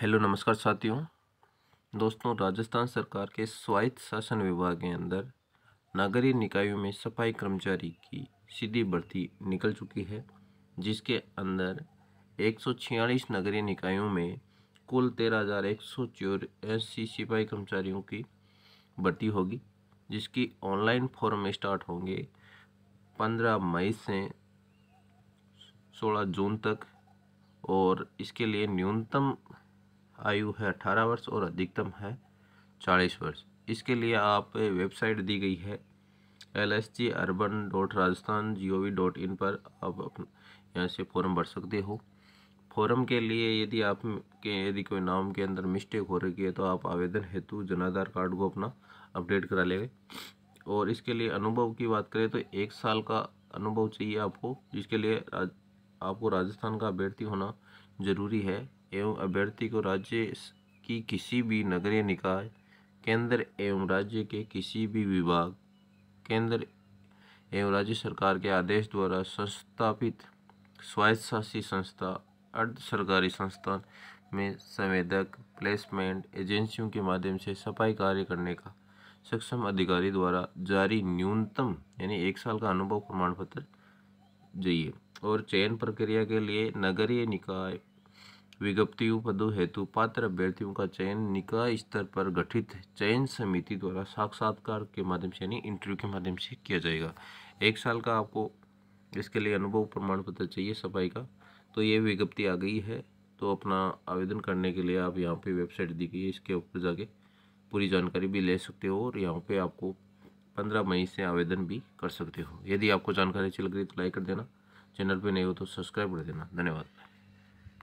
hello नमस्कार साथियों दोस्तों राजस्थान सरकार के स्वायत्त शासन विभाग के अंदर नगरीय निकायों में सफाई कर्मचारी की सीधी भर्ती निकल चुकी है जिसके अंदर एक नगरीय निकायों में कुल तेरह हज़ार एक सौ चौरासी सिपाही कर्मचारियों की भर्ती होगी जिसकी ऑनलाइन फॉर्म स्टार्ट होंगे पंद्रह मई से सोलह जून तक और इसके लिए न्यूनतम आयु है अठारह वर्ष और अधिकतम है चालीस वर्ष इसके लिए आप वेबसाइट दी गई है L S G urban dot Rajasthan G O V dot in पर आप यहाँ से फॉर्म भर सकते हो फॉरम के लिए यदि आप के यदि कोई नाम के अंदर मिस्टेक हो रही है तो आप आवेदन हेतु जनाधार कार्ड को अपना अपडेट करा लेंगे और इसके लिए अनुभव की बात करें तो एक साल का अनुभव चाहिए आपको जिसके लिए राज, आपको राजस्थान का अभ्यर्थी होना ज़रूरी है एवं अभ्यर्थी को राज्य की किसी भी नगरीय निकाय केंद्र एवं राज्य के किसी भी विभाग केंद्र एवं राज्य सरकार के आदेश द्वारा संस्थापित स्वायत्तशासी संस्था अर्ध सरकारी संस्थान में संवेदक प्लेसमेंट एजेंसियों के माध्यम से सफाई कार्य करने का सक्षम अधिकारी द्वारा जारी न्यूनतम यानी एक साल का अनुभव प्रमाण पत्र चाहिए और चयन प्रक्रिया के लिए नगरीय निकाय विज्ञप्तियों पदों हेतु तो पात्र अभ्यर्थियों का चयन निकाय स्तर पर गठित चयन समिति द्वारा साक्षात्कार के माध्यम से यानी इंटरव्यू के माध्यम से किया जाएगा एक साल का आपको इसके लिए अनुभव प्रमाण पत्र चाहिए सफाई का तो ये विज्ञप्ति आ गई है तो अपना आवेदन करने के लिए आप यहाँ पे वेबसाइट दी गई है इसके ऊपर जाके पूरी जानकारी भी ले सकते हो और यहाँ पे आपको पंद्रह मई से आवेदन भी कर सकते हो यदि आपको जानकारी अच्छी लग रही तो लाइक कर देना चैनल पे नहीं हो तो सब्सक्राइब कर देना धन्यवाद